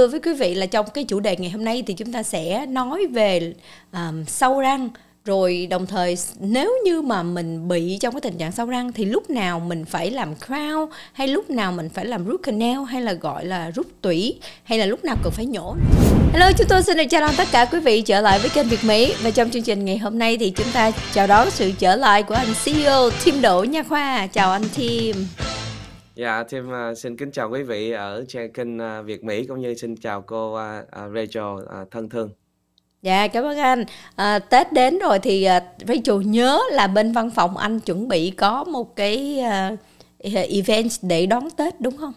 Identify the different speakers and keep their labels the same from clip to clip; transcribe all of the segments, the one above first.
Speaker 1: Thưa với quý vị là trong cái chủ đề ngày hôm nay thì chúng ta sẽ nói về um, sâu răng rồi đồng thời nếu như mà mình bị trong cái tình trạng sâu răng thì lúc nào mình phải làm crown hay lúc nào mình phải làm root canal hay là gọi là rút tủy hay là lúc nào cần phải nhổ Hello, chúng tôi xin được chào đón tất cả quý vị trở lại với kênh Việt Mỹ Và trong chương trình ngày hôm nay thì chúng ta chào đón sự trở lại của anh CEO Tim Đỗ Nha Khoa Chào anh Tim
Speaker 2: Dạ, thêm uh, xin kính chào quý vị ở trên kênh uh, Việt Mỹ cũng như xin chào cô uh, Rachel uh, thân thương.
Speaker 1: Dạ cảm ơn anh. À, Tết đến rồi thì à, Rachel nhớ là bên văn phòng anh chuẩn bị có một cái à, event để đón Tết đúng không?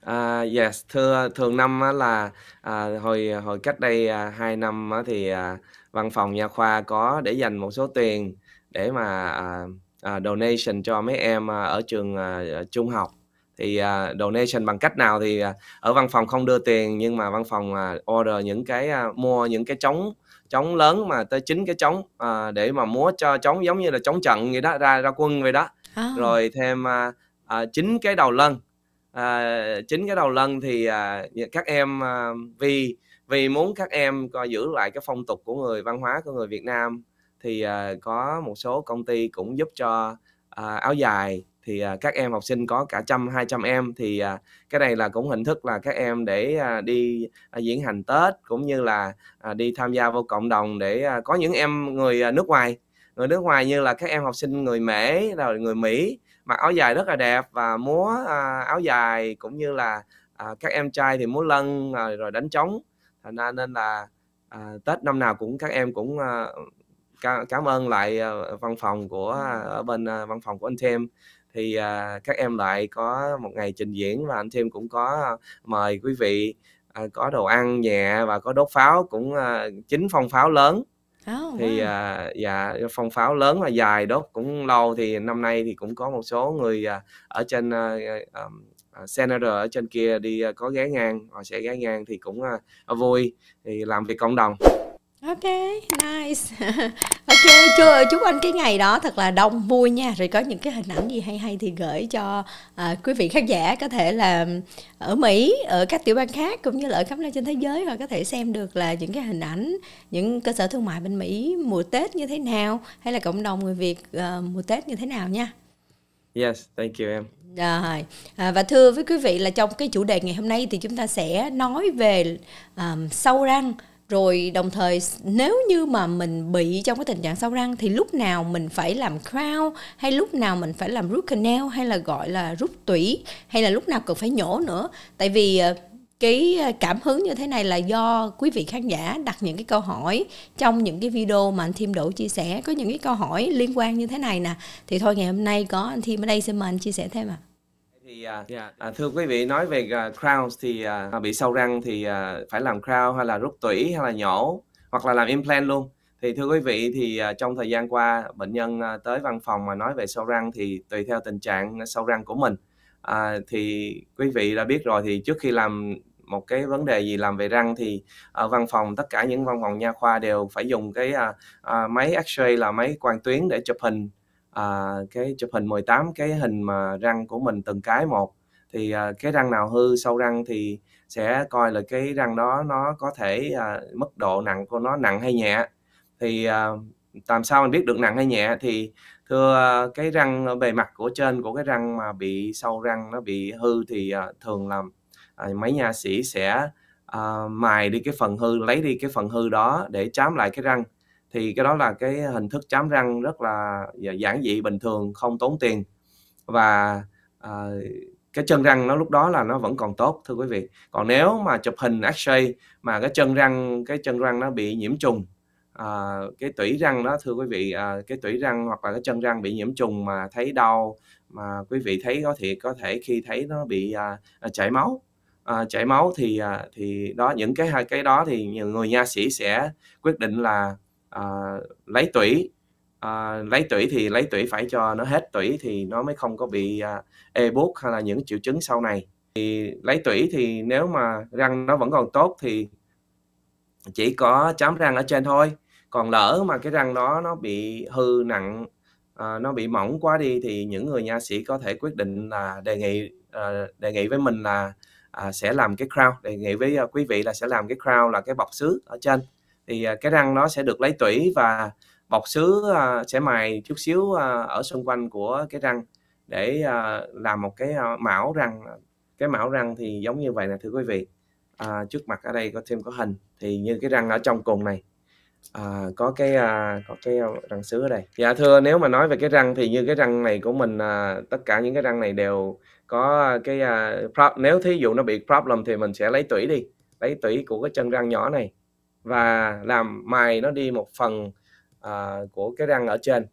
Speaker 2: À, uh, yes, thưa thường năm á, là à, hồi hồi cách đây à, 2 năm á, thì à, văn phòng nha khoa có để dành một số tiền để mà à, à, donation cho mấy em à, ở trường à, trung học thì à, donation bằng cách nào thì à, ở văn phòng không đưa tiền nhưng mà văn phòng order những cái mua những cái trống trống lớn mà tới chín cái trống để mà múa cho trống giống như là trống trận vậy đó ra ra quân vậy đó à. rồi thêm chín cái đầu lân chín cái đầu lân thì các em vì vì muốn các em coi giữ lại cái phong tục của người văn hóa của người Việt Nam thì uh, có một số công ty cũng giúp cho uh, áo dài thì uh, các em học sinh có cả trăm hai trăm em thì uh, cái này là cũng hình thức là các em để uh, đi uh, diễn hành tết cũng như là uh, đi tham gia vào cộng đồng để uh, có những em người uh, nước ngoài người nước ngoài như là các em học sinh người Mễ rồi người Mỹ mặc áo dài rất là đẹp và múa uh, áo dài cũng như là uh, các em trai thì múa lân uh, rồi đánh trống thành ra nên là uh, Tết năm nào cũng các em cũng uh, cảm ơn lại ờ, văn phòng của ừ. ờ, ở bên ờ, văn phòng của anh thêm thì các em lại có một ngày trình diễn và anh thêm cũng có mời quý vị có đồ ăn nhẹ và có đốt pháo cũng chính phong pháo lớn Oh, thì wow. uh, dạ phong pháo lớn và dài đốt cũng lâu thì năm nay thì cũng có một số người uh, ở trên uh, um, senator ở trên kia đi uh, có ghé ngang họ sẽ ghé ngang thì cũng uh, vui thì làm việc cộng đồng
Speaker 1: Ok, nice. ok, chúc, chúc anh cái ngày đó thật là đông vui nha. Rồi có những cái hình ảnh gì hay hay thì gửi cho à, quý vị khán giả có thể là ở Mỹ, ở các tiểu bang khác cũng như là ở khắp nơi trên thế giới họ có thể xem được là những cái hình ảnh những cơ sở thương mại bên Mỹ mùa Tết như thế nào hay là cộng đồng người Việt uh, mùa Tết như thế nào nha.
Speaker 2: Yes, thank you em.
Speaker 1: Rồi. À, và thưa với quý vị là trong cái chủ đề ngày hôm nay thì chúng ta sẽ nói về um, sâu răng rồi đồng thời nếu như mà mình bị trong cái tình trạng sâu răng thì lúc nào mình phải làm crown hay lúc nào mình phải làm root canal hay là gọi là rút tủy hay là lúc nào cần phải nhổ nữa tại vì ờ, cái ờ, cảm hứng như thế này là do quý vị khán giả đặt những cái câu hỏi trong những cái video mà anh Thiêm Đỗ chia sẻ có những cái câu hỏi liên quan như thế này nè thì thôi ngày hôm nay có anh Thiêm ở đây xin mời anh chia sẻ thêm ạ à thì à, yeah.
Speaker 2: Dạ, dạ. à, thưa quý vị nói về uh, crowns thì uh, bị sâu răng thì uh, phải làm crown hay là rút tủy hay là nhổ hoặc là làm implant luôn thì thưa quý vị thì à, trong thời gian qua bệnh nhân à, tới văn phòng mà nói về sâu răng thì tùy theo tình trạng sâu răng của mình à, thì quý vị đã biết rồi thì trước khi làm một cái vấn đề gì làm về răng thì ở văn phòng tất cả những văn phòng nha khoa đều phải dùng cái à, à, máy X-ray là máy quang tuyến để chụp hình à, cái chụp hình 18 cái hình mà răng của mình từng cái một thì à, cái răng nào hư sâu răng thì sẽ coi là cái răng đó nó có thể à, mức độ nặng của nó nặng hay nhẹ thì à, làm sao mình biết được nặng hay nhẹ thì thưa à, cái răng bề mặt của trên của cái răng mà bị sâu răng nó bị hư thì à, thường làm à, mấy nhà sĩ sẽ à, mài đi cái phần hư lấy đi cái phần hư đó để chám lại cái răng thì cái đó là cái hình thức chám răng rất là giản dị bình thường không tốn tiền và à, cái chân răng nó lúc đó là nó vẫn còn tốt thưa quý vị còn nếu mà chụp hình X-ray mà cái chân răng cái chân răng nó bị nhiễm trùng à, cái tủy răng đó thưa quý vị à, cái tủy răng hoặc là cái chân răng bị nhiễm trùng mà thấy đau mà quý vị thấy có thể có thể khi thấy nó bị à, à chảy máu à, chảy máu thì à, thì đó những cái hai cái đó thì người nha sĩ sẽ quyết định là uh, lấy tủy uh, lấy tủy thì lấy tủy phải cho nó hết tủy thì nó mới không có bị uh, e bút hay là những triệu chứng sau này thì lấy tủy thì nếu mà răng nó vẫn còn tốt thì chỉ có chám răng ở trên thôi còn lỡ mà cái răng đó nó bị hư nặng à, nó bị mỏng quá đi thì những người nha sĩ có thể quyết định là đề nghị à, đề nghị với mình là à, sẽ làm cái crown đề nghị với à, quý vị là sẽ làm cái crown là cái bọc xứ ở trên thì à, cái răng nó sẽ được lấy tủy và bọc sứ à, sẽ mài chút xíu à, ở xung quanh của cái răng để làm một cái mão răng cái mão răng thì giống như vậy nè thưa quý vị à, trước mặt ở đây có thêm có hình thì như cái răng ở trong cùng này à, có cái à, có cái răng sứ ở đây dạ thưa nếu mà nói về cái răng thì như cái răng này của mình à, tất cả những cái răng này đều có cái à, pro, nếu thí dụ nó bị problem thì mình sẽ lấy tủy đi lấy tủy của cái chân răng nhỏ này và làm mài nó đi một phần uh, của cái răng ở trên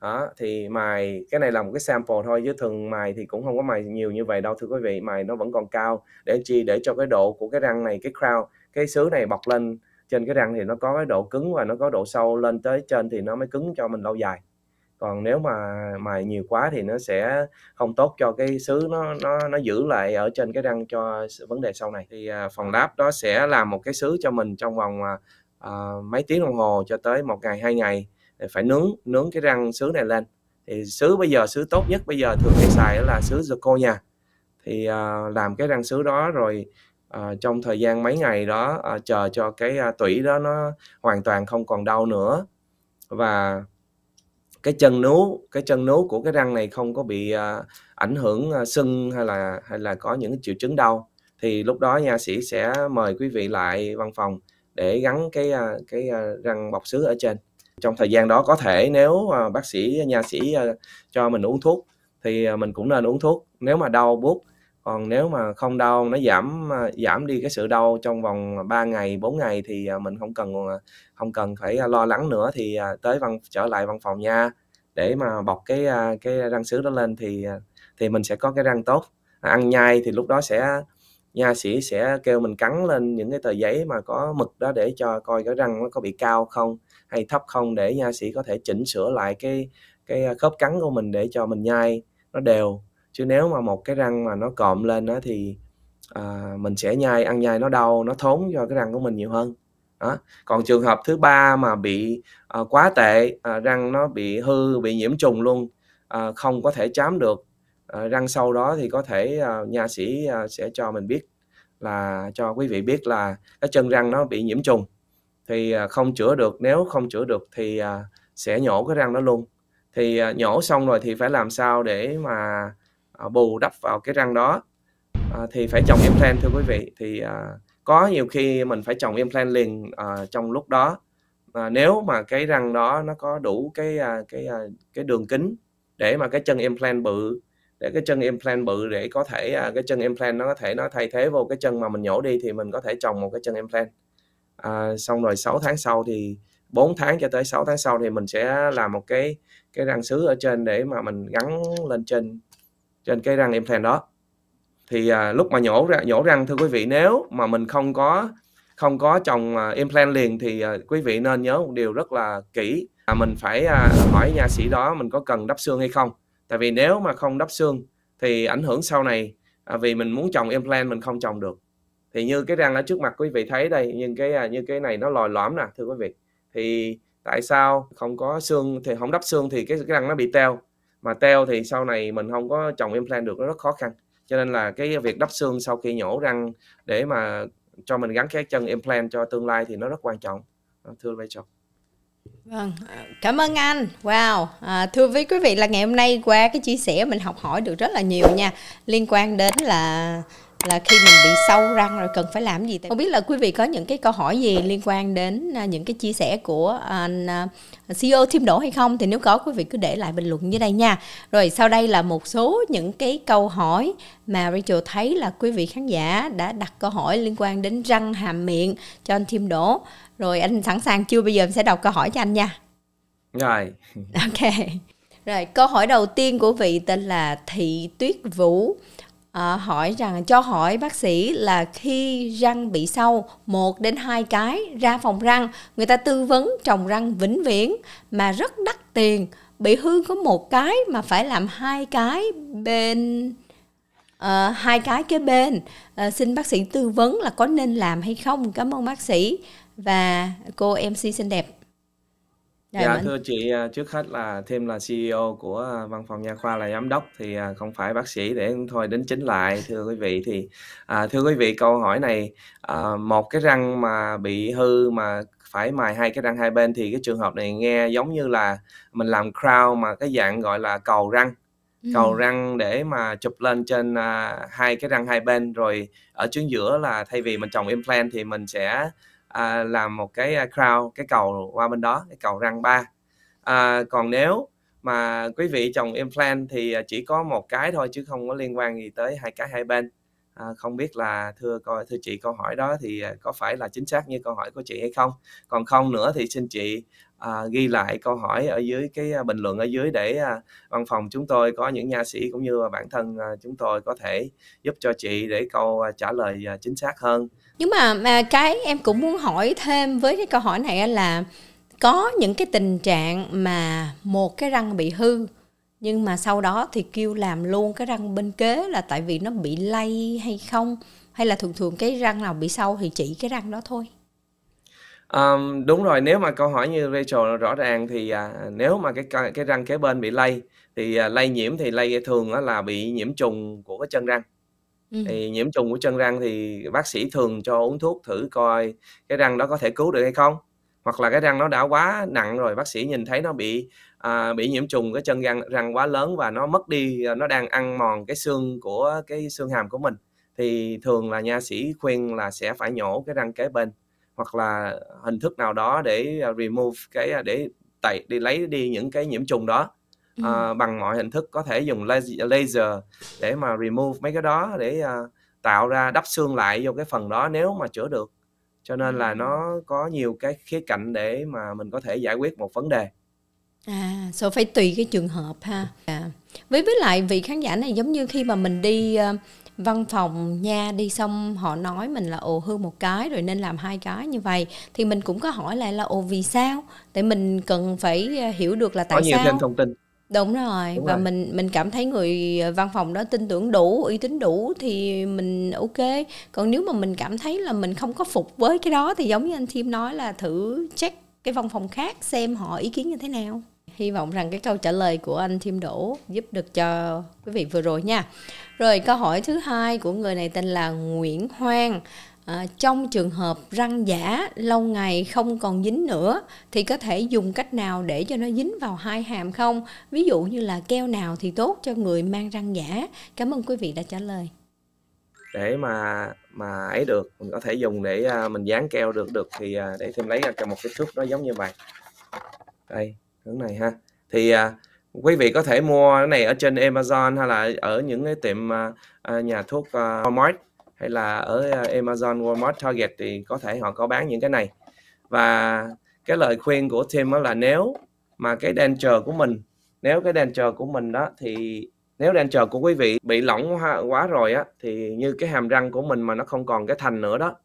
Speaker 2: đó thì mài cái này là một cái sample thôi chứ thường mài thì cũng không có mài nhiều như vậy đâu thưa quý vị mài nó vẫn còn cao để chi để cho cái độ của cái răng này cái crown cái sứ này bọc lên trên cái răng thì nó có cái độ cứng và nó có độ sâu lên tới trên thì nó mới cứng cho mình lâu dài còn nếu mà mài nhiều quá thì nó sẽ không tốt cho cái sứ nó nó nó giữ lại ở trên cái răng cho vấn đề sau này thì à, phòng đáp đó sẽ làm một cái sứ cho mình trong vòng uh, mấy tiếng đồng hồ cho tới một ngày hai ngày thì phải nướng nướng cái răng sứ này lên thì sứ bây giờ sứ tốt nhất bây giờ thường hay xài là sứ zirconia thì uh, làm cái răng sứ đó rồi uh, trong thời gian mấy ngày đó uh, chờ cho cái uh, tủy đó nó hoàn toàn không còn đau nữa và cái chân nú, cái chân nú của cái răng này không có bị uh, ảnh hưởng uh, sưng hay là hay là có những triệu chứng đau thì lúc đó nha sĩ sẽ mời quý vị lại văn phòng để gắn cái uh, cái uh, răng bọc sứ ở trên trong thời gian đó có thể nếu uh, bác sĩ nha sĩ uh, cho mình uống thuốc thì uh, mình cũng nên uống thuốc nếu mà đau buốt còn nếu mà không đau nó giảm à, giảm đi cái sự đau trong vòng 3 ngày 4 ngày thì à, mình không cần à, không cần phải lo lắng nữa thì tới văn trở lại văn phòng nha để mà bọc cái cái răng sứ đó lên thì thì mình sẽ có cái răng tốt ăn nhai thì lúc đó sẽ nha sĩ sẽ kêu mình cắn lên những cái tờ giấy mà có mực đó để cho coi cái răng nó có bị cao không hay thấp không để nha sĩ có thể chỉnh sửa lại cái cái khớp cắn của mình để cho mình nhai nó đều chứ nếu mà một cái răng mà nó cộm lên đó thì à, mình sẽ nhai ăn nhai nó đau nó thốn cho cái răng của mình nhiều hơn đó. còn trường hợp thứ ba mà bị à, quá tệ à, răng nó bị hư bị nhiễm trùng luôn à, không có thể chám được à, răng sau đó thì có thể à, nha sĩ à, sẽ cho mình biết là cho quý vị biết là cái chân răng nó bị nhiễm trùng thì à, không chữa được nếu không chữa được thì à, sẽ nhổ cái răng đó luôn thì à, nhổ xong rồi thì phải làm sao để mà À, bù đắp vào cái răng đó à, thì phải trồng implant thưa quý vị thì à, có nhiều khi mình phải trồng implant liền à, trong lúc đó à, nếu mà cái răng đó nó có đủ cái à, cái à, cái đường kính để mà cái chân implant bự để cái chân implant bự để có thể à, cái chân implant nó có thể nó thay thế vô cái chân mà mình nhổ đi thì mình có thể trồng một cái chân implant à, xong rồi 6 tháng sau thì 4 tháng cho tới 6 tháng sau thì mình sẽ làm một cái cái răng sứ ở trên để mà mình gắn lên trên trên cái răng implant đó thì à, lúc mà nhổ ra nhổ răng thưa quý vị nếu mà mình không có không có trồng à, implant liền thì à, quý vị nên nhớ một điều rất là kỹ là mình phải à, hỏi nha sĩ đó mình có cần đắp xương hay không tại vì nếu mà không đắp xương thì ảnh hưởng sau này à, vì mình muốn trồng implant mình không trồng được thì như cái răng ở trước mặt quý vị thấy đây nhưng cái à, như cái này nó lòi lõm nè thưa quý vị thì tại sao không có xương thì không đắp xương thì cái răng nó bị teo mà teo thì sau này mình không có trồng implant được nó rất khó khăn cho nên là cái việc đắp xương sau khi nhổ răng để mà cho mình gắn cái chân implant cho tương lai thì nó rất quan trọng thưa Rachel
Speaker 1: Vâng, à, cảm ơn anh. Wow, à, thưa với quý vị là ngày hôm nay qua cái chia sẻ mình học hỏi được rất là nhiều nha liên quan đến là là khi mình bị sâu răng rồi cần phải làm gì không biết là quý vị có những cái câu hỏi gì liên quan đến à, những cái chia sẻ của anh à, à, CEO Thiêm Đỗ hay không thì nếu có quý vị cứ để lại bình luận dưới đây nha rồi sau đây là một số những cái câu hỏi mà Rachel thấy là quý vị khán giả đã đặt câu hỏi liên quan đến răng hàm miệng cho anh Thiêm Đỗ rồi anh sẵn sàng chưa bây giờ em sẽ đọc câu hỏi cho anh nha
Speaker 2: rồi ok
Speaker 1: rồi câu hỏi đầu tiên của vị tên là Thị Tuyết Vũ à, hỏi rằng cho hỏi bác sĩ là khi răng bị sâu một đến hai cái ra phòng răng, người ta tư vấn trồng răng vĩnh viễn mà rất đắt tiền, bị hư có một cái mà phải làm hai cái bên À, hai cái kế bên à, xin bác sĩ tư vấn là có nên làm hay không cảm ơn bác sĩ và cô mc xinh đẹp
Speaker 2: Dạ bạn dạ, thưa chị, à, trước hết là thêm là CEO của à, văn phòng nha khoa là giám đốc thì à, không phải bác sĩ để thôi đến chính lại. Thưa quý vị thì à, thưa quý vị câu hỏi này à, một cái răng mà bị hư mà phải mài hai cái răng hai bên thì cái trường hợp này nghe giống như là mình làm crown mà cái dạng gọi là cầu răng cầu Ừm. răng để mà chụp lên trên à, hai cái răng hai bên rồi ở chính giữa là thay vì mình trồng implant thì mình sẽ à, làm một cái à, crown cái cầu qua bên đó cái cầu răng ba à, còn nếu mà quý vị trồng implant thì à, chỉ có một cái thôi chứ không có liên quan gì tới hai cái hai bên à, không biết là thưa coi thưa chị câu hỏi đó thì à, có phải là chính xác như câu hỏi của chị hay không còn không nữa thì xin chị à, ghi lại câu hỏi ở dưới cái bình luận ở dưới để à, văn phòng chúng tôi có những nha sĩ cũng như bản thân à, chúng tôi có thể giúp cho chị để câu à, trả lời à, chính xác hơn
Speaker 1: nhưng mà, mà cái em cũng muốn hỏi thêm với cái câu hỏi này là có những cái tình trạng mà một cái răng bị hư nhưng mà sau đó thì kêu làm luôn cái răng bên kế là tại vì nó bị lay hay không hay là thường thường cái răng nào bị sâu thì chỉ cái răng đó thôi
Speaker 2: um, đúng rồi nếu mà câu hỏi như Rachel rõ ràng thì à, nếu mà cái cái răng kế bên bị lay thì à, lây nhiễm thì lây thường là bị nhiễm trùng của cái chân răng thì nhiễm trùng của chân răng thì bác sĩ thường cho uống thuốc thử coi cái răng đó có thể cứu được hay không hoặc là cái răng nó đã quá nặng rồi bác sĩ nhìn thấy nó bị à, bị nhiễm trùng cái chân răng răng quá lớn và nó mất đi à, nó đang ăn mòn cái xương của cái xương hàm của mình thì thường là nha sĩ khuyên là sẽ phải nhổ cái răng kế bên hoặc là hình thức nào đó để à, remove cái à, để tẩy đi lấy đi những cái nhiễm trùng đó uh, bằng mọi hình thức có thể dùng laser, laser để mà remove mấy cái đó để uh, tạo ra đắp xương lại vô cái phần đó nếu mà chữa được cho nên là ừ. nó có nhiều cái khía cạnh để mà mình có thể giải quyết một vấn đề
Speaker 1: à so phải tùy cái trường hợp ha à, với với lại vị khán giả này giống như khi mà mình đi uh, văn phòng nha đi xong họ nói mình là ồ hư một cái rồi nên làm hai cái như vậy thì mình cũng có hỏi lại là ồ vì sao tại mình cần phải hiểu được là tại có nhiều sao thêm thông tin đúng rồi đúng và rồi. mình mình cảm thấy người ờ, văn phòng đó tin tưởng đủ uy tín đủ thì mình ok còn nếu mà mình cảm thấy là mình không có phục với cái đó thì giống như anh Thiêm nói là thử check cái văn phòng khác xem họ ý kiến như thế nào hy vọng rằng cái câu trả lời của anh Thiêm Đỗ giúp được cho quý vị vừa rồi nha rồi câu hỏi thứ hai của người này tên là Nguyễn Hoang à, trong trường hợp răng giả lâu ngày không còn dính nữa thì có thể dùng cách nào để cho nó dính vào hai hàm không ví dụ như là keo nào thì tốt cho người mang răng giả cảm ơn quý vị đã trả lời
Speaker 2: để mà mà ấy được mình có thể dùng để à, mình dán keo được được thì à, để thêm lấy ra cho một cái thước nó giống như vậy đây hướng này ha thì à, quý vị có thể mua cái này ở trên Amazon hay là ở những cái tiệm à, à nhà thuốc à, Walmart hay là ở ờ, Amazon, Walmart, Target thì có thể họ có bán những cái này và cái lời khuyên của Tim đó là nếu mà cái đèn chờ của mình nếu cái đèn chờ của mình đó thì nếu đèn chờ của quý vị bị lỏng quá rồi á thì như cái hàm răng của mình mà nó không còn cái thành nữa đó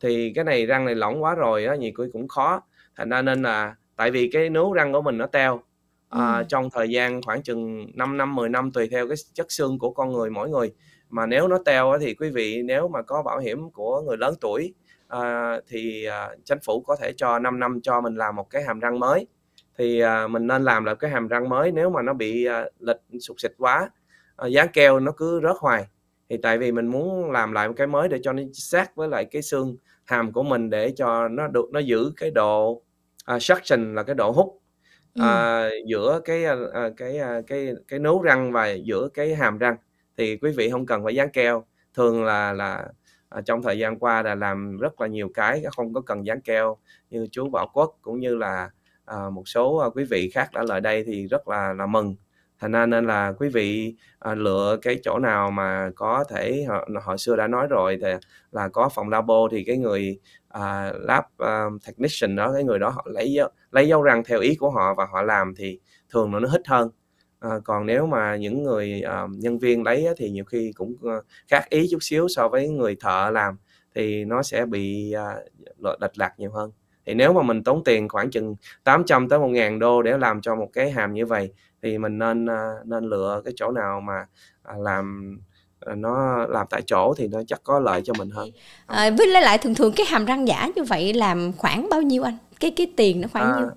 Speaker 2: thì cái này răng này lỏng quá rồi á nhiều cũng khó thành ra nên là tại vì cái nướu răng của mình nó teo à, ừ. trong thời gian khoảng chừng 5 năm 10 năm tùy theo cái chất xương của con người mỗi người mà nếu nó teo thì quý vị nếu mà có bảo hiểm của người lớn tuổi à, thì à, chính phủ có thể cho 5 năm cho mình làm một cái hàm răng mới thì à, mình nên làm lại cái hàm răng mới nếu mà nó bị à, lịch sụt xịt quá à, dán keo nó cứ rớt hoài thì tại vì mình muốn làm lại một cái mới để cho nó sát với lại cái xương hàm của mình để cho nó được nó giữ cái độ uh, suction là cái độ hút uh, ừ. giữa cái uh, cái uh, cái cái nướu răng và giữa cái hàm răng thì quý vị không cần phải dán keo thường là là à, trong thời gian qua là làm rất là nhiều cái không có cần dán keo như chú Bảo Quốc cũng như là à, một số à, quý vị khác đã lại đây thì rất là là mừng thành ra nên là quý vị à, lựa cái chỗ nào mà có thể họ, hồi xưa đã nói rồi thì là có phòng labo thì cái người à, lab à, technician đó cái người đó họ lấy lấy dấu răng theo ý của họ và họ làm thì thường là nó hít hơn À, còn nếu mà những người uh, nhân viên lấy thì nhiều khi cũng uh, khác ý chút xíu so với người thợ làm thì nó sẽ bị uh, lệch lạc nhiều hơn thì nếu mà mình tốn tiền khoảng chừng 800 tới 1.000 đô để làm cho một cái hàm như vậy thì mình nên uh, nên lựa cái chỗ nào mà uh, làm nó làm tại chỗ thì nó chắc có lợi cho mình hơn
Speaker 1: à, với lại thường thường cái hàm răng giả như vậy làm khoảng bao nhiêu anh cái cái tiền nó khoảng à, nhiêu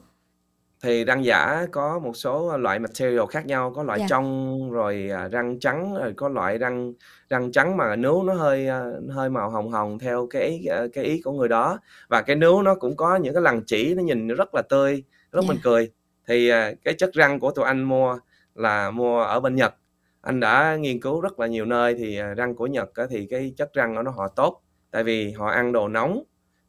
Speaker 2: thì răng giả có một số loại material khác nhau, có loại Dạ. trong rồi, à, răng trắng, rồi có loại răng răng trắng mà nướu nó hơi, à, hơi màu hồng hồng theo cái ý, à, cái ý của người đó. Và cái nướu nó cũng có những cái lằn chỉ nó nhìn nó rất là tươi, lúc dạ. mình cười. Thì, cái chất răng của tụi anh mua là mua ở bên Nhật, anh đã nghiên cứu rất là nhiều nơi thì, răng của Nhật thì cái chất răng nó họ tốt, tại vì họ ăn đồ nóng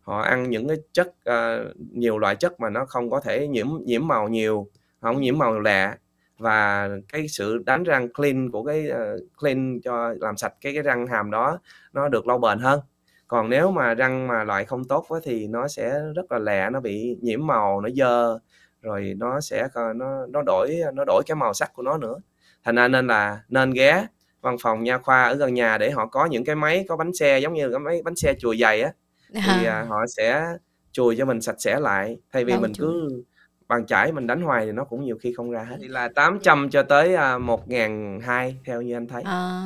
Speaker 2: họ ăn những cái chất uh, nhiều loại chất mà nó không có thể nhiễm nhiễm màu nhiều không nhiễm màu lạ và cái sự đánh răng clean của cái uh, clean cho làm sạch cái cái răng hàm đó nó được lâu bền hơn còn nếu mà răng mà loại không tốt quá thì nó sẽ rất là lẹ nó bị nhiễm màu nó dơ rồi nó sẽ nó nó đổi nó đổi cái màu sắc của nó nữa thành ra nên là nên ghé văn phòng nha khoa ở gần nhà để họ có những cái máy có bánh xe giống như cái máy bánh xe chùa dày á thì à. à, họ sẽ chùi cho mình sạch sẽ lại thay vì Đâu mình chùi. cứ bằng chải mình đánh hoài thì nó cũng nhiều khi không ra hết thì là 800 cho tới à, một ngàn hai theo như anh thấy à,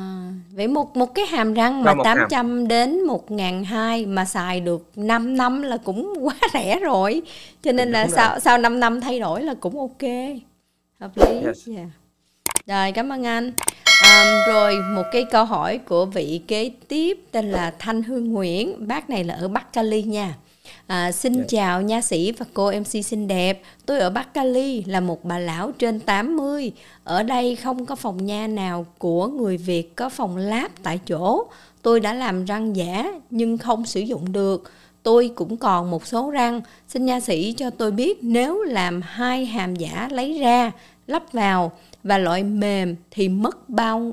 Speaker 1: vậy một một cái hàm răng mà tám trăm đến một ngàn hai mà xài được 5 năm là cũng quá rẻ rồi cho nên Đúng là rồi. sau sau 5 năm thay đổi là cũng ok hợp lý yes. yeah. rồi cảm ơn anh Um, rồi một cái câu hỏi của vị kế tiếp tên là Thanh Hương Nguyễn, bác này là ở Bắc Cali nha. À, xin yeah. Dạ. chào nha sĩ và cô MC xinh đẹp. Tôi ở Bắc Cali là một bà lão trên 80. Ở đây không có phòng nha nào của người Việt có phòng lab tại chỗ. Tôi đã làm răng giả nhưng không sử dụng được. Tôi cũng còn một số răng. Xin nha sĩ cho tôi biết nếu làm hai hàm giả lấy ra, lắp vào và loại mềm thì mất bao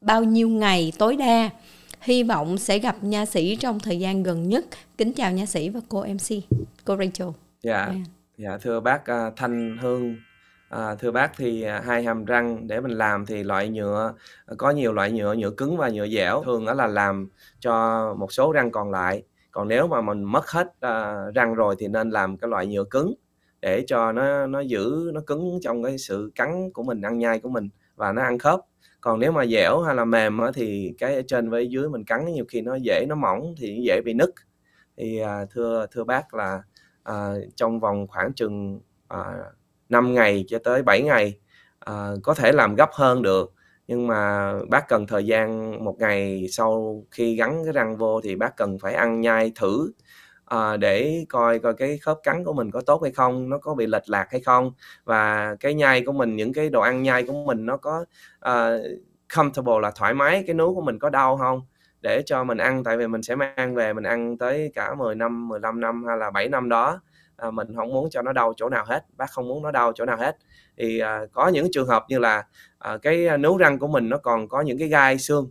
Speaker 1: bao nhiêu ngày tối đa hy vọng sẽ gặp nha sĩ trong thời gian gần nhất kính chào nha sĩ và cô mc cô rachel
Speaker 2: dạ yeah. Dạ. dạ thưa bác uh, thanh hương À, thưa bác thì à, hai hàm răng để mình làm thì loại nhựa à, có nhiều loại nhựa nhựa cứng và nhựa dẻo thường đó là làm cho một số răng còn lại còn nếu mà mình mất hết uh, răng rồi thì nên làm cái loại nhựa cứng để cho nó nó giữ nó cứng trong cái sự cắn của mình ăn nhai của mình và nó ăn khớp còn nếu mà dẻo hay là mềm thì cái ở trên với dưới mình cắn nhiều khi nó dễ nó mỏng thì dễ bị nứt thì à, thưa thưa bác là à, trong vòng khoảng chừng à, 5 ngày cho tới 7 ngày à, có thể làm gấp hơn được nhưng mà bác cần thời gian một ngày sau khi gắn cái răng vô thì bác cần phải ăn nhai thử à, để coi coi cái khớp cắn của mình có tốt hay không nó có bị lệch lạc hay không và cái nhai của mình những cái đồ ăn nhai của mình nó có uh, comfortable là thoải mái cái núi của mình có đau không để cho mình ăn tại vì mình sẽ mang về mình ăn tới cả 10 năm 15 năm hay là 7 năm đó à, mình không muốn cho nó đau chỗ nào hết bác không muốn nó đau chỗ nào hết thì à, có những trường hợp như là à, cái nướu răng của mình nó còn có những cái gai xương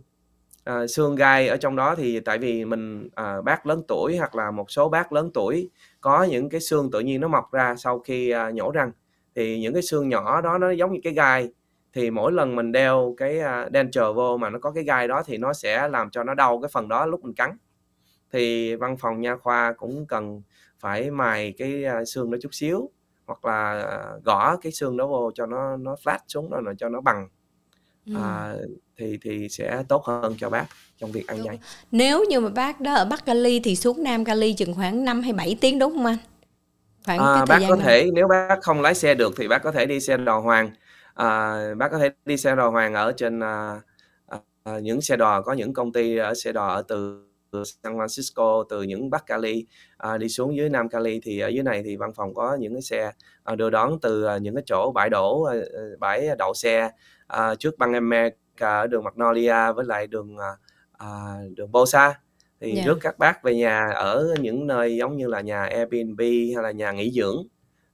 Speaker 2: à, xương gai ở trong đó thì tại vì mình à, bác lớn tuổi hoặc là một số bác lớn tuổi có những cái xương tự nhiên nó mọc ra sau khi à, nhổ răng thì những cái xương nhỏ đó nó giống như cái gai thì mỗi lần mình đeo cái à, denture vô mà nó có cái gai đó thì nó sẽ làm cho nó đau cái phần đó lúc mình cắn thì văn phòng nha khoa cũng cần phải mài cái à, xương đó chút xíu hoặc là gõ cái xương đó vô cho nó nó flat xuống rồi cho nó bằng à, thì thì sẽ tốt hơn cho bác trong việc ăn đúng.
Speaker 1: Nếu như mà bác đó ở Bắc Cali thì xuống Nam Cali chừng khoảng 5 hay 7 tiếng đúng không anh? Khoảng à, cái bác có này. thể
Speaker 2: nếu bác không lái xe được thì bác có thể đi xe đò hoàng. À, bác có thể đi xe đò hoàng ở trên à, à, à, những xe đò có những công ty ở xe đò ở từ San Francisco từ những Bắc Cali à, đi xuống dưới Nam Cali thì ở dưới này thì văn phòng có những cái xe à, đưa đón từ à, những cái chỗ bãi đổ à, à bãi đậu xe à, trước em America ở đường Magnolia với lại đường à, à đường Bosa thì yeah. Dạ. rước các bác về nhà ở những nơi giống như là nhà Airbnb hay là nhà nghỉ dưỡng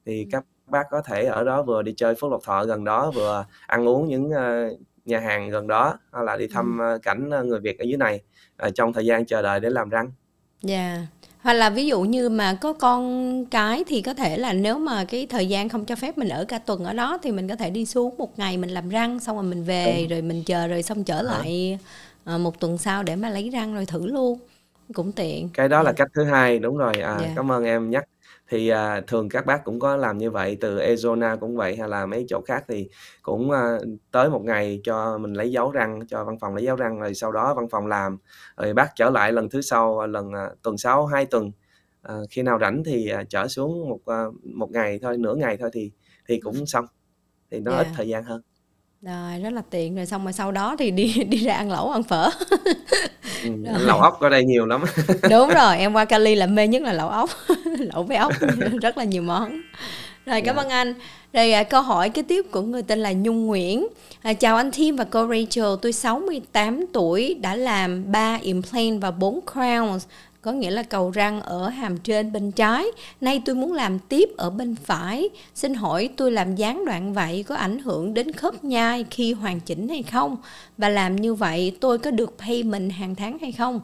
Speaker 2: thì ừ. các bác có thể ở đó vừa đi chơi Phước Lộc Thọ gần đó vừa ăn uống những uh, nhà hàng gần đó hay là đi thăm ừ. À, cảnh người Việt ở dưới này uh, trong thời gian chờ đợi để làm răng.
Speaker 1: Dạ. Yeah hoặc là ví dụ như mà có con cái thì có thể là nếu mà cái thời gian không cho phép mình ở cả tuần ở đó thì mình có thể đi xuống một ngày mình làm răng xong rồi mình về ừ. rồi mình chờ rồi xong trở lại à, một tuần sau để mà lấy răng rồi thử luôn cũng tiện cái
Speaker 2: đó là dạ. cách thứ hai đúng rồi à, yeah. Dạ. cảm ơn em nhắc thì à, thường các bác cũng có làm như vậy từ Ezona cũng vậy hay là mấy chỗ khác thì cũng à, tới một ngày cho mình lấy dấu răng cho văn phòng lấy dấu răng rồi sau đó văn phòng làm rồi bác trở lại lần thứ sau à, lần à, tuần sau hai tuần à, khi nào rảnh thì à, trở xuống một à, một ngày thôi nửa ngày thôi thì thì cũng xong thì nó yeah. ít thời gian hơn
Speaker 1: rồi rất là tiện rồi xong rồi sau đó thì đi đi ra ăn lẩu ăn phở
Speaker 2: ừ, lẩu ốc ở đây nhiều lắm đúng rồi
Speaker 1: em qua Cali là mê nhất là lẩu ốc lẩu với ốc rất là nhiều món rồi cảm dạ. ơn anh rồi à, câu hỏi kế tiếp của người tên là Nhung Nguyễn à, chào anh Thiêm và cô Rachel tôi 68 tuổi đã làm 3 implant và 4 crowns có nghĩa là cầu răng ở hàm trên bên trái nay tôi muốn làm tiếp ở bên phải xin hỏi tôi làm gián đoạn vậy có ảnh hưởng đến khớp nhai khi hoàn chỉnh hay không và làm như vậy tôi có được payment hàng tháng hay không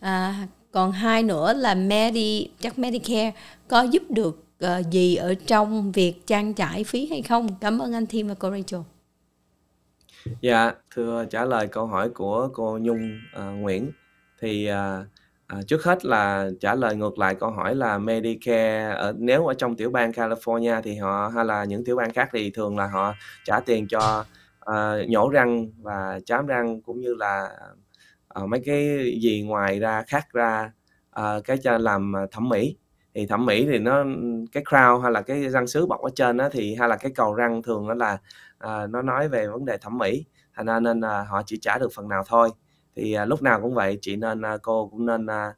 Speaker 1: à, còn hai nữa là Medi chắc Medicare có giúp được uh, gì ở trong việc trang trải phí hay không cảm ơn anh Thiên và cô Rachel
Speaker 2: dạ thưa trả lời câu hỏi của cô Nhung uh, Nguyễn thì uh, À, trước hết là trả lời ngược lại câu hỏi là Medicare ở nếu ở trong tiểu bang California thì họ hay là những tiểu bang khác thì thường là họ trả tiền cho uh, nhổ răng và chám răng cũng như là Ờ, mấy cái gì ngoài ra khác ra uh, cái cho làm ờ, thẩm mỹ thì thẩm mỹ thì nó cái crown hay là cái răng sứ bọc ở trên đó thì hay là cái cầu răng thường đó là uh, nó nói về vấn đề thẩm mỹ thành ra nên uh, họ chỉ trả được phần nào thôi thì uh, lúc nào cũng vậy chị nên uh, cô cũng nên uh,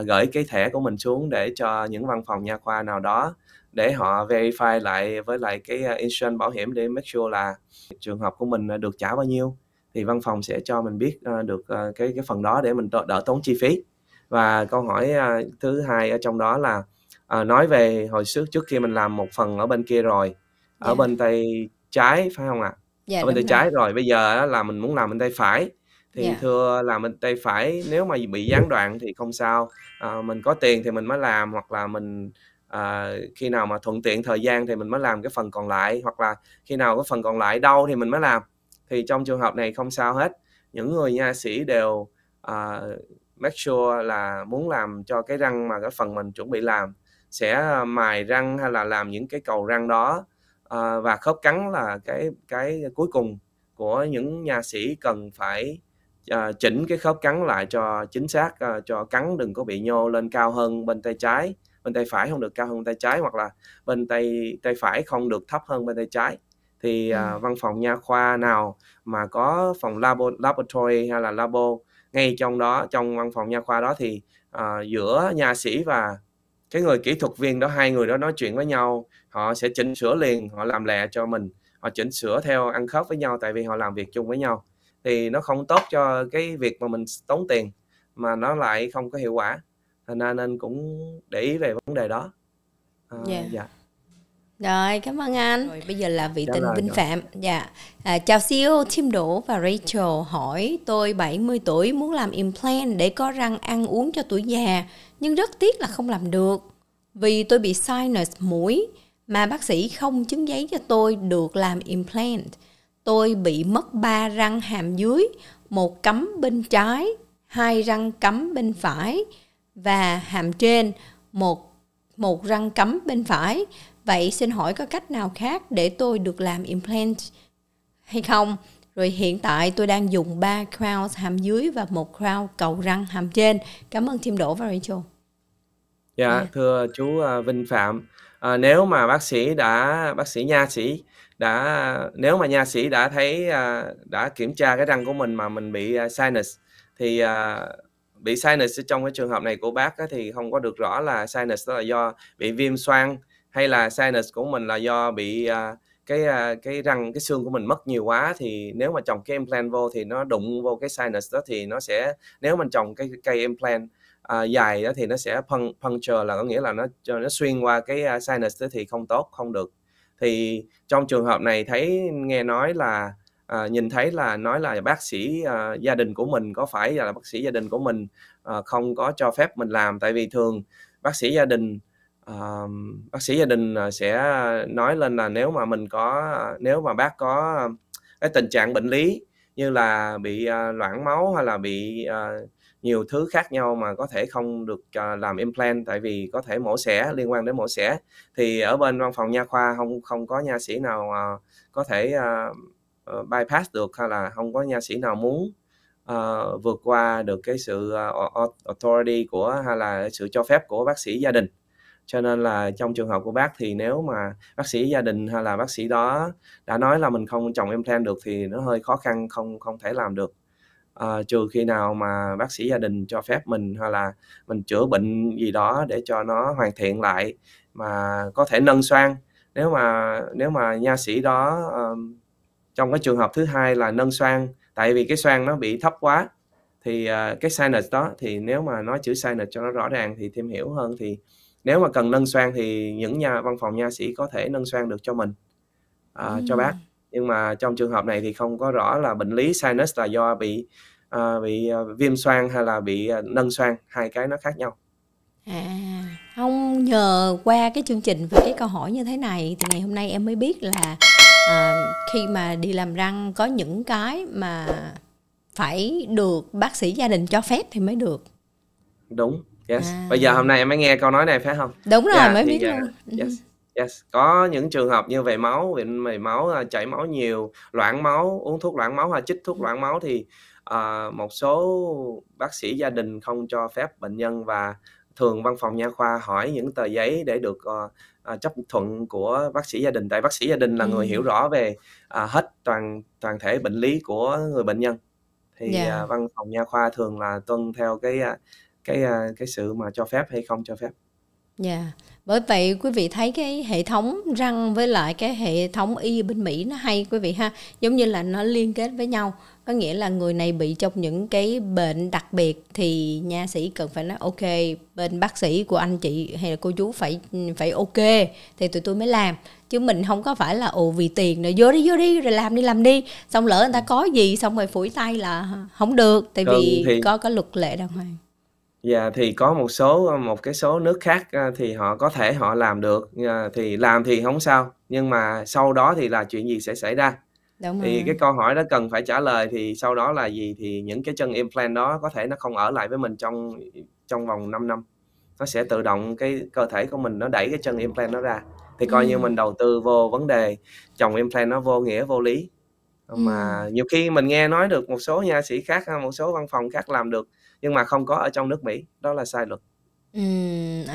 Speaker 2: uh, gửi cái thẻ của mình xuống để cho những văn phòng nha khoa nào đó để họ verify lại với lại cái insurance bảo hiểm để make sure là trường hợp của mình được trả bao nhiêu thì văn phòng sẽ cho mình biết ờ, được ờ, cái cái phần đó để mình đỡ tốn chi phí và câu hỏi ờ, thứ hai ở trong đó là à, nói về hồi trước trước khi mình làm một phần ở bên kia rồi ở dạ. bên tay trái phải không ạ à?
Speaker 1: Dạ, yeah, ở bên tay rồi. trái
Speaker 2: rồi bây giờ là mình muốn làm bên tay phải thì yeah. Dạ. thưa làm bên tay phải nếu mà bị gián đoạn thì không sao à, mình có tiền thì mình mới làm hoặc là mình à, khi nào mà thuận tiện thời gian thì mình mới làm cái phần còn lại hoặc là khi nào cái phần còn lại đau thì mình mới làm thì trong trường hợp này không sao hết những người nha sĩ đều uh, make sure là muốn làm cho cái răng mà cái phần mình chuẩn bị làm sẽ mài răng hay là làm những cái cầu răng đó uh, và khớp cắn là cái cái cuối cùng của những nha sĩ cần phải uh, chỉnh cái khớp cắn lại cho chính xác uh, cho cắn đừng có bị nhô lên cao hơn bên tay trái bên tay phải không được cao hơn tay trái hoặc là bên tay tay phải không được thấp hơn bên tay trái thì ừ. uh, văn phòng nha khoa nào mà có phòng labo, laboratory hay là labo ngay trong đó trong văn phòng nha khoa đó thì uh, giữa nha sĩ và cái người kỹ thuật viên đó hai người đó nói chuyện với nhau họ sẽ chỉnh sửa liền họ làm lẹ cho mình họ chỉnh sửa theo ăn khớp với nhau tại vì họ làm việc chung với nhau thì nó không tốt cho cái việc mà mình tốn tiền mà nó lại không có hiệu quả thành ra nên cũng để ý về vấn đề đó à, yeah. dạ
Speaker 1: rồi, cảm ơn anh. Rồi, bây giờ là vị dạ tình Vinh dạ. Phạm. Dạ. À, chào CEO Tim Đỗ và Rachel hỏi tôi 70 tuổi muốn làm implant để có răng ăn uống cho tuổi già, nhưng rất tiếc là không làm được. Vì tôi bị sinus mũi mà bác sĩ không chứng giấy cho tôi được làm implant. Tôi bị mất ba răng hàm dưới, một cắm bên trái, hai răng cắm bên phải và hàm trên một một răng cắm bên phải Vậy xin hỏi có cách nào khác để tôi được làm implant hay không? Rồi hiện tại tôi đang dùng 3 crown hàm dưới và một crown cầu răng hàm trên. Cảm ơn team Đỗ và Rachel.
Speaker 2: Dạ, yeah, dạ. thưa chú à, Vinh Phạm, à, nếu mà bác sĩ đã bác sĩ nha sĩ đã nếu mà nha sĩ đã thấy à, đã kiểm tra cái răng của mình mà mình bị à, sinus thì bị sinus trong cái trường hợp này của bác thì không có được rõ là sinus đó là do bị viêm xoang hay là sinus của mình là do bị uh, cái uh, cái răng cái xương của mình mất nhiều quá thì nếu mà trồng cái implant vô thì nó đụng vô cái sinus đó thì nó sẽ nếu mình trồng cái cây implant uh, dài đó thì nó sẽ phân phân puncture là có nghĩa là nó nó xuyên qua cái uh, sinus đó thì không tốt không được thì trong trường hợp này thấy nghe nói là à, nhìn thấy là nói là bác sĩ à, gia đình của mình có phải là bác sĩ gia đình của mình à, không có cho phép mình làm tại vì thường bác sĩ gia đình uh, bác sĩ gia đình à, sẽ nói lên là nếu mà mình có à, nếu mà bác có à, cái tình trạng bệnh lý như là bị uh, loãng máu hay là bị uh, nhiều thứ khác nhau mà có thể không được uh, làm implant tại vì có thể mổ xẻ liên quan đến mổ xẻ thì ở bên văn phòng nha khoa không không có nha sĩ nào uh, có thể uh, bypass được hay là không có nha sĩ nào muốn uh, vượt qua được cái sự uh, authority của hay là sự cho phép của bác sĩ gia đình cho nên là trong trường hợp của bác thì nếu mà bác sĩ gia đình hay là bác sĩ đó đã nói là mình không trồng implant được thì nó hơi khó khăn không không thể làm được à, trừ khi nào mà bác sĩ gia đình cho phép mình hay là mình chữa bệnh gì đó để cho nó hoàn thiện lại mà có thể nâng xoang nếu mà nếu mà nha sĩ đó um, trong cái trường hợp thứ hai là nâng xoang tại vì cái xoang nó bị thấp quá thì uh, cái sinus đó thì nếu mà nói chữ sinus cho nó rõ ràng thì thêm hiểu hơn thì nếu mà cần nâng xoang thì những nhà văn phòng nha sĩ có thể nâng xoang được cho mình à, ừ. cho bác nhưng mà trong trường hợp này thì không có rõ là bệnh lý sinus là do bị à, bị à, viêm xoang hay là bị à, nâng xoang hai cái nó khác nhau
Speaker 1: à không nhờ qua cái chương trình và cái câu hỏi như thế này thì ngày hôm nay em mới biết là à, khi mà đi làm răng có những cái mà phải được bác sĩ gia đình cho phép thì mới được
Speaker 2: đúng yes à. bây giờ hôm nay em mới nghe câu nói này phải không
Speaker 1: đúng rồi yeah, mới biết yeah.
Speaker 2: yes yes có những trường hợp như về máu về máu à, chảy máu nhiều loãng máu uống thuốc loãng máu hay à, chích thuốc loãng máu thì uh, một số bác sĩ gia đình không cho phép bệnh nhân và thường văn phòng nha khoa hỏi những tờ giấy để được uh, uh, chấp thuận của bác sĩ gia đình tại bác sĩ gia đình là ừ. người hiểu ừ. rõ về uh, hết toàn toàn thể bệnh lý của người bệnh nhân thì yeah. Dạ. uh, văn phòng nha khoa thường là tuân theo cái uh, cái à, cái sự mà cho phép hay không cho phép
Speaker 1: Dạ. Yeah. Bởi vậy quý vị thấy cái hệ thống răng với lại cái hệ thống y bên Mỹ nó hay quý vị ha, giống như là nó liên kết với nhau. Có nghĩa là người này bị trong những cái bệnh đặc biệt thì nha sĩ cần phải nói ok, bên bác sĩ của anh chị hay là cô chú phải phải ok thì tụi tôi mới làm. Chứ mình không có phải là ồ vì tiền rồi vô đi vô đi rồi làm đi làm đi, xong lỡ người ta có gì xong rồi phủi tay là không được tại vì thì... có có luật lệ đàng hoàng
Speaker 2: Dạ thì có một số ờ, một cái số nước khác, ờ, thì họ có thể họ làm được, ờ, thì làm thì không sao, nhưng mà sau đó thì là chuyện gì sẽ xảy ra? Đúng Thì cái câu hỏi đó cần phải trả lời thì sau đó là gì? Thì những cái chân implant đó có thể nó không ở lại với mình trong trong vòng 5 năm. Nó sẽ tự động cái cơ thể của mình nó đẩy cái chân implant nó ra, thì coi như ừ. mình đầu tư vô vấn đề trồng implant nó vô nghĩa, vô lý. Ừm. Mà ừ. nhiều khi mình nghe nói được một số nha sĩ khác, một số văn phòng khác làm được nhưng mà không có ở trong nước Mỹ đó là sai luật
Speaker 1: Ừ,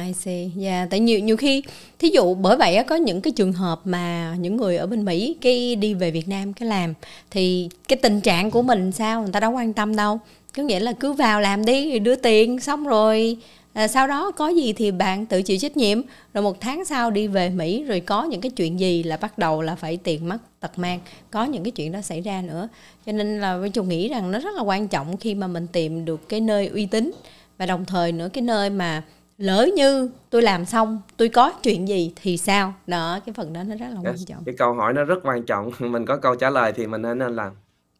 Speaker 1: I see. Yeah, tại nhiều nhiều khi thí dụ bởi vậy có những cái trường hợp mà những người ở bên Mỹ cái đi về Việt Nam cái làm thì cái tình trạng của mình sao người ta đâu quan tâm đâu. Có nghĩa là cứ vào làm đi đưa tiền xong rồi à, sau đó có gì thì bạn tự chịu trách nhiệm rồi một tháng sau đi về mỹ rồi có những cái chuyện gì là bắt đầu là phải tiền mất tật mang có những cái chuyện đó xảy ra nữa cho nên là với chung nghĩ rằng nó rất là quan trọng khi mà mình tìm được cái nơi uy tín và đồng thời nữa cái nơi mà lỡ như tôi làm xong tôi có chuyện gì thì sao đó cái phần đó nó rất là quan trọng
Speaker 2: cái câu hỏi nó rất quan trọng mình có câu trả lời thì mình nên làm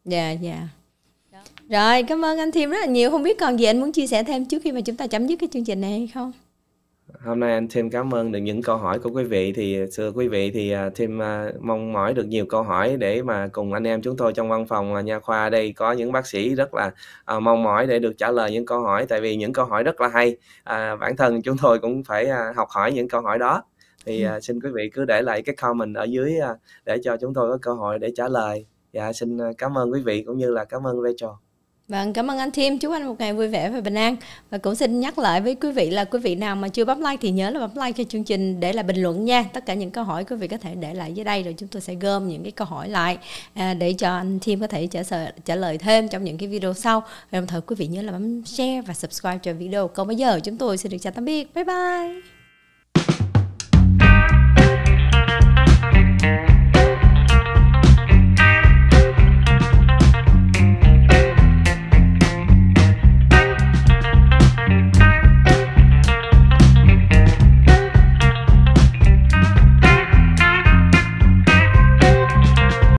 Speaker 1: dạ yeah, dạ yeah. Rồi, cảm ơn anh Thêm rất là nhiều. Không biết còn gì anh muốn chia sẻ thêm trước khi mà chúng ta chấm dứt cái chương trình này hay không?
Speaker 2: Hôm nay anh Thêm cảm ơn được những câu hỏi của quý vị thì xưa quý vị thì à, Thêm à, mong mỏi được nhiều câu hỏi để mà cùng anh em chúng tôi trong văn phòng à, nha khoa đây có những bác sĩ rất là mong mỏi để được trả lời những câu hỏi tại vì những câu hỏi rất là hay à, bản thân chúng tôi cũng phải học hỏi những câu hỏi đó thì ừ. xin quý vị cứ để lại cái comment ở dưới để cho chúng tôi có cơ hội để trả lời dạ xin cảm ơn quý vị cũng như là cảm ơn Rachel
Speaker 1: Vâng, cảm ơn anh Tim. Chúc anh một ngày vui vẻ và bình an. Và cũng xin nhắc lại với quý vị là quý vị nào mà chưa bấm like thì nhớ là bấm like cho chương trình để lại bình luận nha. Tất cả những câu hỏi quý vị có thể để lại dưới đây rồi chúng tôi sẽ gom những cái câu hỏi lại à, để cho anh Tim có thể trả lời, trả lời thêm trong những cái video sau. Và đồng thời quý vị nhớ là bấm share và subscribe cho video. Còn bây giờ chúng tôi xin được chào tạm biệt. Bye bye.